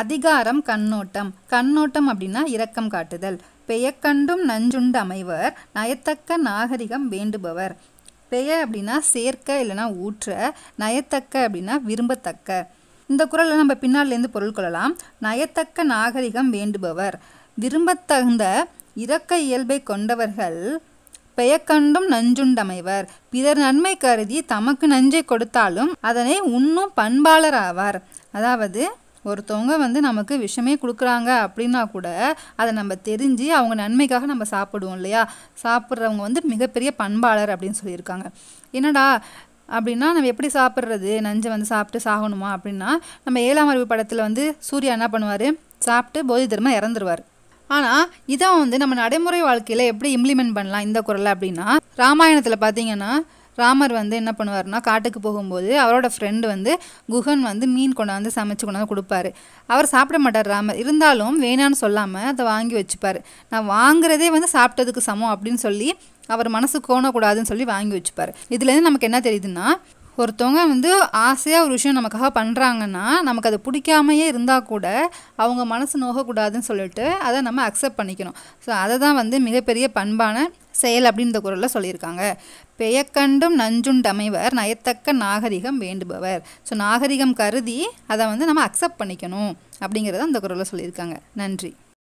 அதிகாரம் கண்ணோட்டம் கண்ணோட்டம் அப்படின்னா இரக்கம் காட்டுதல் பெயக்கண்டும் நஞ்சுண்டு அமைவர் நயத்தக்க நாகரிகம் வேண்டுபவர் பெய அப்படின்னா சேர்க்க இல்லைனா ஊற்ற நயத்தக்க அப்படின்னா விரும்பத்தக்க இந்த குரலில் நம்ம பின்னாலேருந்து பொருள் கொள்ளலாம் நயத்தக்க நாகரிகம் வேண்டுபவர் விரும்பத்தகுந்த இரக்க இயல்பை கொண்டவர்கள் பெயக்கண்டும் நஞ்சுண்டமைவர் பிறர் நன்மை கருதி தமக்கு நஞ்சை கொடுத்தாலும் அதனை உண்ணும் பண்பாளர் ஆவார் அதாவது ஒருத்தவங்க வந்து நமக்கு விஷமே கொடுக்குறாங்க அப்படின்னா கூட அதை நம்ம தெரிஞ்சு அவங்க நன்மைக்காக நம்ம சாப்பிடுவோம் இல்லையா சாப்பிட்றவங்க வந்து மிகப்பெரிய பண்பாளர் அப்படின்னு சொல்லியிருக்காங்க என்னடா அப்படின்னா நம்ம எப்படி சாப்பிட்றது நஞ்சை வந்து சாப்பிட்டு சாகணுமா அப்படின்னா நம்ம ஏழாம் அறிவு படத்தில் வந்து சூர்யா என்ன பண்ணுவார் சாப்பிட்டு போதி தர்மம் இறந்துருவார் ஆனால் இதை வந்து நம்ம நடைமுறை வாழ்க்கையில் எப்படி இம்ப்ளிமெண்ட் பண்ணலாம் இந்த குரலை அப்படின்னா ராமாயணத்தில் பார்த்தீங்கன்னா ராமர் வந்து என்ன பண்ணுவார்னா காட்டுக்கு போகும்போது அவரோட ஃப்ரெண்டு வந்து குஹன் வந்து மீன் கொண்டாந்து சமைச்சு கொண்டாந்து கொடுப்பாரு அவர் சாப்பிட மாட்டார் ராமர் இருந்தாலும் வேணான்னு சொல்லாமல் அதை வாங்கி வச்சுப்பார் நான் வாங்குறதே வந்து சாப்பிட்டதுக்கு சமம் அப்படின்னு சொல்லி அவர் மனசு கோணக்கூடாதுன்னு சொல்லி வாங்கி வச்சுப்பார் இதுலேருந்து நமக்கு என்ன தெரியுதுன்னா ஒருத்தவங்க வந்து ஆசையாக ஒரு விஷயம் நமக்காக பண்ணுறாங்கன்னா நமக்கு அது பிடிக்காமையே இருந்தால் கூட அவங்க மனசு நோகக்கூடாதுன்னு சொல்லிட்டு அதை நம்ம அக்செப்ட் பண்ணிக்கணும் ஸோ அதை தான் வந்து மிகப்பெரிய பண்பான செயல் அப்படின்ற குரலில் சொல்லியிருக்காங்க பெயக்கண்டும் நஞ்சுண்டமைவர் நயத்தக்க நாகரிகம் வேண்டுபவர் ஸோ நாகரிகம் கருதி அதை வந்து நம்ம அக்செப்ட் பண்ணிக்கணும் அப்படிங்கிறத அந்த குரலில் சொல்லியிருக்காங்க நன்றி